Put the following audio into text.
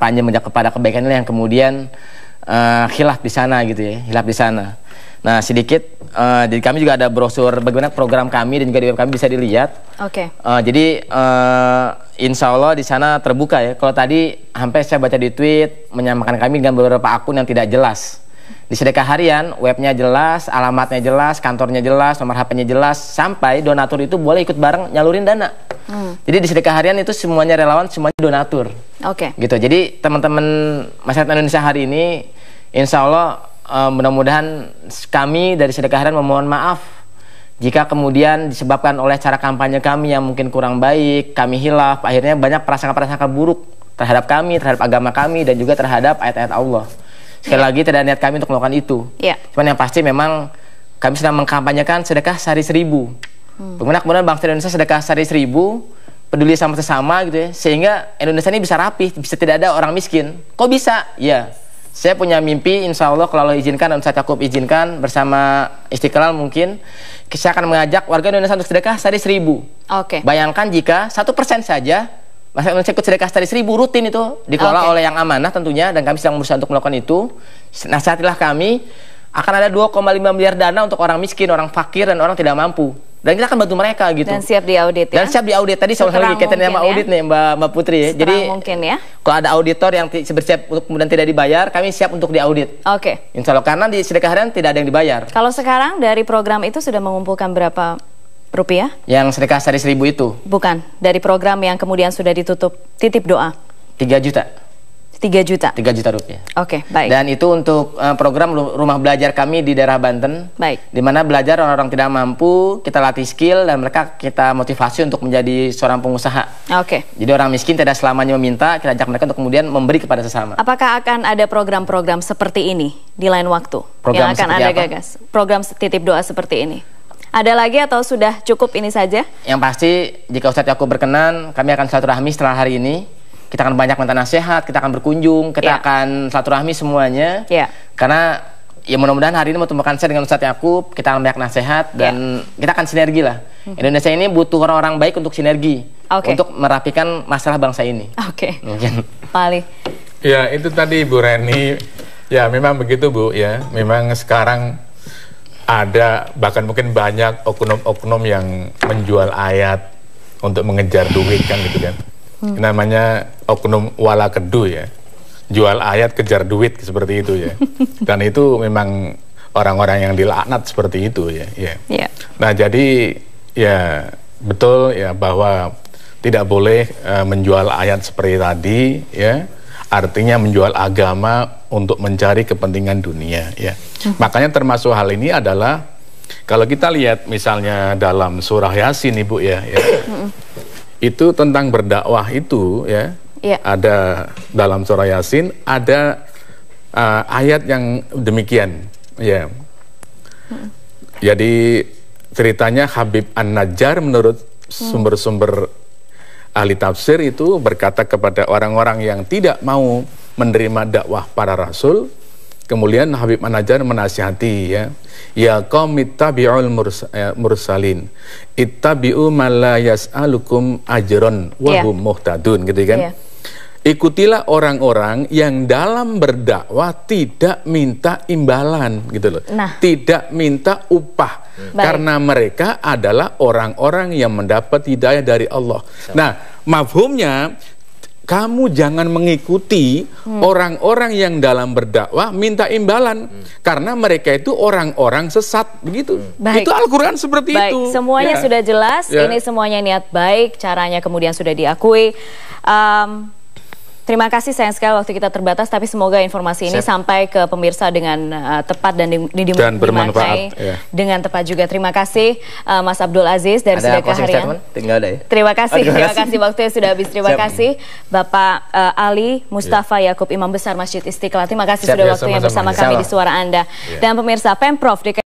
kampanye kepada kebaikan ini yang kemudian uh, eh, hilaf di sana gitu ya, hilaf di sana. Nah sedikit, uh, eh, jadi kami juga ada brosur bagaimana program kami dan juga di web kami bisa dilihat. Oke. Okay. Uh, eh, jadi uh, insya Allah di sana terbuka ya. Kalau tadi sampai saya baca di tweet menyamakan kami dengan beberapa akun yang tidak jelas. Di sedekah harian, webnya jelas, alamatnya jelas, kantornya jelas, nomor HP-nya jelas, sampai donatur itu boleh ikut bareng nyalurin dana. Hmm. Jadi di sedekah harian itu semuanya relawan, semuanya donatur. Oke. Okay. Gitu. Jadi teman-teman masyarakat Indonesia hari ini, insya Allah uh, mudah-mudahan kami dari sedekah harian memohon maaf jika kemudian disebabkan oleh cara kampanye kami yang mungkin kurang baik, kami hilaf, akhirnya banyak prasangka-prasangka buruk terhadap kami, terhadap agama kami, dan juga terhadap ayat-ayat Allah. Sekali yeah. lagi tidak niat kami untuk melakukan itu. Yeah. Cuman yang pasti memang kami sedang mengkampanyekan sedekah sehari seribu. Hmm. Bagaimana kemudian bangsa Indonesia sedekah sehari seribu, peduli sama sesama gitu ya, sehingga Indonesia ini bisa rapi, bisa tidak ada orang miskin. Kok bisa? Ya, saya punya mimpi, insya Allah kalau Allah izinkan dan saya cukup izinkan bersama Istiqlal mungkin, saya akan mengajak warga Indonesia untuk sedekah sehari seribu. Oke. Okay. Bayangkan jika satu persen saja masa Indonesia ikut sedekah sehari seribu rutin itu dikelola okay. oleh yang amanah tentunya dan kami sedang berusaha untuk melakukan itu. Nasihatilah kami akan ada 2,5 miliar dana untuk orang miskin, orang fakir dan orang tidak mampu dan kita akan bantu mereka gitu. Dan siap diaudit ya. Dan siap diaudit. Tadi soal lagi kaitan sama audit ya. nih Mbak Mbak Putri ya. Jadi mungkin ya. Kalau ada auditor yang bersiap untuk kemudian tidak dibayar, kami siap untuk diaudit. Oke. Okay. Insya Allah karena di sedekah harian tidak ada yang dibayar. Kalau sekarang dari program itu sudah mengumpulkan berapa rupiah? Yang sedekah sehari seribu itu. Bukan, dari program yang kemudian sudah ditutup titip doa. tiga juta. 3 juta. 3 juta rupiah. Oke, okay, baik. Dan itu untuk uh, program rumah belajar kami di daerah Banten. Baik. Di mana belajar orang-orang tidak mampu, kita latih skill dan mereka kita motivasi untuk menjadi seorang pengusaha. Oke. Okay. Jadi orang miskin tidak selamanya meminta, kita ajak mereka untuk kemudian memberi kepada sesama. Apakah akan ada program-program seperti ini di lain waktu? Program yang akan ada apa? gagas. Program titip doa seperti ini. Ada lagi atau sudah cukup ini saja? Yang pasti jika Ustadz Yakub berkenan, kami akan silaturahmi setelah hari ini kita akan banyak minta nasihat, kita akan berkunjung, kita yeah. akan rahmi semuanya. Yeah. Karena ya mudah-mudahan hari ini pertemukan saya dengan Ustadz Yakub, kita akan banyak nasihat ya. dan kita akan sinergi lah. Hmm. Indonesia ini butuh orang-orang baik untuk sinergi, okay. untuk merapikan masalah bangsa ini. Oke. Okay. Pali. Ya itu tadi Bu Reni. Ya memang begitu Bu ya. Memang sekarang ada bahkan mungkin banyak oknum-oknum yang menjual ayat untuk mengejar duit kan gitu kan hmm. namanya oknum wala kedu ya jual ayat kejar duit seperti itu ya dan itu memang orang-orang yang dilaknat seperti itu ya ya yeah. nah jadi ya betul ya bahwa tidak boleh uh, menjual ayat seperti tadi ya artinya menjual agama untuk mencari kepentingan dunia ya hmm. makanya termasuk hal ini adalah kalau kita lihat misalnya dalam surah yasin ibu ya, ya hmm itu tentang berdakwah itu ya, yeah. ada dalam surah Yasin ada uh, ayat yang demikian ya. Hmm. Jadi ceritanya Habib An-Najjar menurut sumber-sumber hmm. ahli tafsir itu berkata kepada orang-orang yang tidak mau menerima dakwah para rasul Kemudian Habib Manajar menasihati ya, ya kaum ittabi'ul ya, mursalin, ittabi'u man la yas'alukum ajron wa iya. hum yeah. muhtadun gitu kan. Yeah. Ikutilah orang-orang yang dalam berdakwah tidak minta imbalan gitu loh. Nah. Tidak minta upah hmm. karena Baik. mereka adalah orang-orang yang mendapat hidayah dari Allah. So. Nah, mafhumnya kamu jangan mengikuti hmm. orang-orang hmm. yang dalam berdakwah minta imbalan hmm. karena mereka itu orang-orang sesat begitu. Baik. Itu Al-Qur'an seperti baik. itu. Semuanya ya. sudah jelas, ya. ini semuanya niat baik, caranya kemudian sudah diakui. Um, Terima kasih sayang sekali waktu kita terbatas, tapi semoga informasi ini Siap. sampai ke pemirsa dengan uh, tepat dan, di, di, dan bermanfaat ya. dengan tepat juga. Terima kasih uh, Mas Abdul Aziz dari ada Sedekah Harian. Tinggal ada ya? Terima kasih, Aduh, oh, terima kasih waktu yang sudah habis. Terima Siap. kasih Bapak uh, Ali Mustafa ya. Yakub Imam Besar Masjid Istiqlal. Terima kasih Siap, sudah ya, waktunya bersama kami Salah. di Suara Anda. Ya. Dan pemirsa Pemprov DKI